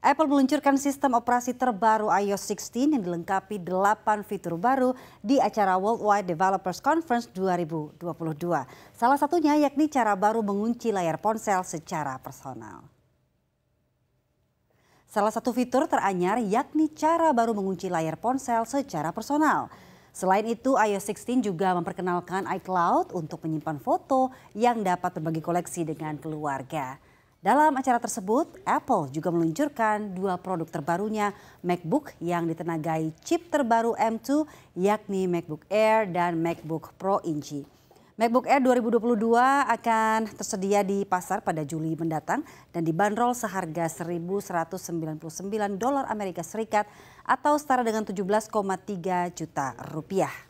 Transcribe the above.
Apple meluncurkan sistem operasi terbaru iOS 16 yang dilengkapi 8 fitur baru di acara Worldwide Developers Conference 2022. Salah satunya yakni cara baru mengunci layar ponsel secara personal. Salah satu fitur teranyar yakni cara baru mengunci layar ponsel secara personal. Selain itu, iOS 16 juga memperkenalkan iCloud untuk menyimpan foto yang dapat berbagi koleksi dengan keluarga. Dalam acara tersebut, Apple juga meluncurkan dua produk terbarunya, MacBook yang ditenagai chip terbaru M2 yakni MacBook Air dan MacBook Pro Inci. MacBook Air 2022 akan tersedia di pasar pada Juli mendatang dan dibanderol seharga 1.199 dolar Amerika Serikat atau setara dengan 17,3 juta rupiah.